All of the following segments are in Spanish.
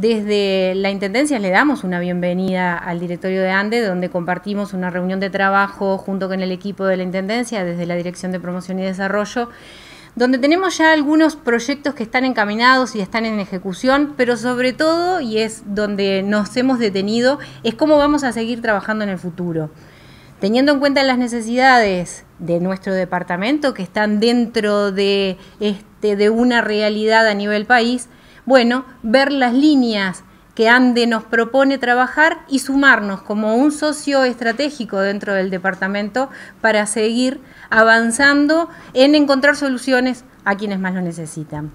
Desde la Intendencia le damos una bienvenida al directorio de ANDE, donde compartimos una reunión de trabajo junto con el equipo de la Intendencia, desde la Dirección de Promoción y Desarrollo, donde tenemos ya algunos proyectos que están encaminados y están en ejecución, pero sobre todo, y es donde nos hemos detenido, es cómo vamos a seguir trabajando en el futuro. Teniendo en cuenta las necesidades de nuestro departamento, que están dentro de, este, de una realidad a nivel país, bueno, ver las líneas que ANDE nos propone trabajar y sumarnos como un socio estratégico dentro del departamento para seguir avanzando en encontrar soluciones a quienes más lo necesitan.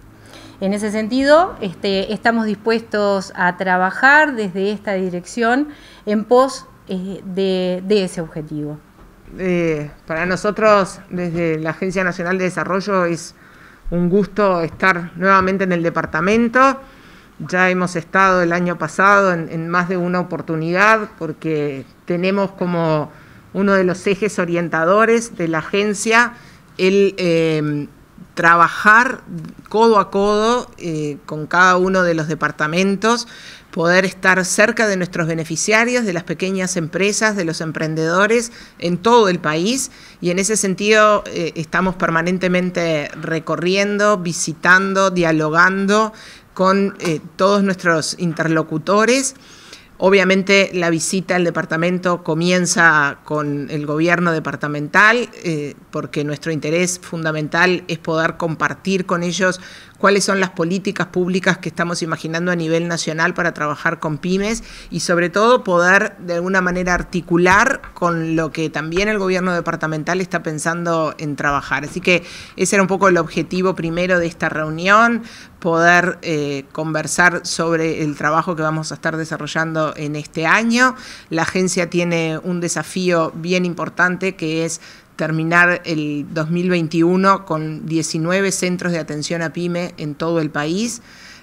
En ese sentido, este, estamos dispuestos a trabajar desde esta dirección en pos eh, de, ese objetivo. Eh, para nosotros, desde la Agencia Nacional de Desarrollo, es un gusto estar nuevamente en el departamento. Ya hemos estado el año pasado en, más de una oportunidad porque tenemos como uno de los ejes orientadores de la agencia el eh, trabajar codo a codo eh, con cada uno de los departamentos, poder estar cerca de nuestros beneficiarios, de las pequeñas empresas, de los emprendedores en todo el país y en ese sentido eh, estamos permanentemente recorriendo, visitando, dialogando con eh, todos nuestros interlocutores. Obviamente la visita al departamento comienza con el gobierno departamental, eh, porque nuestro interés fundamental es poder compartir con ellos cuáles son las políticas públicas que estamos imaginando a nivel nacional para trabajar con pymes y sobre todo poder de alguna manera articular con lo que también el gobierno departamental está pensando en trabajar. Así que ese era un poco el objetivo primero de esta reunión, poder eh, conversar sobre el trabajo que vamos a estar desarrollando en este año. La agencia tiene un desafío bien importante que es terminar el 2021 con 19 centros de atención a pyme en todo el país.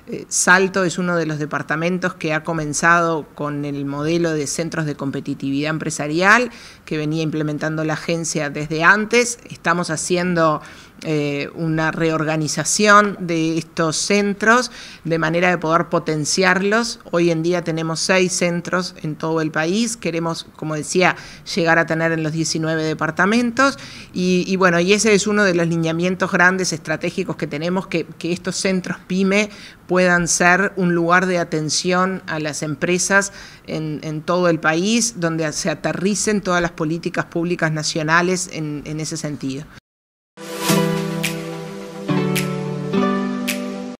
Eh, Salto es uno de los departamentos que ha comenzado con el modelo de centros de competitividad empresarial que venía implementando la agencia desde antes. Estamos haciendo eh, una reorganización de estos centros de manera de poder potenciarlos. Hoy en día tenemos seis centros en todo el país, queremos, como decía, llegar a tener en los 19 departamentos y, bueno, y ese es uno de los lineamientos grandes estratégicos que tenemos, que, estos centros PYME puedan ser un lugar de atención a las empresas en, todo el país, donde se aterricen todas las políticas públicas nacionales en ese sentido.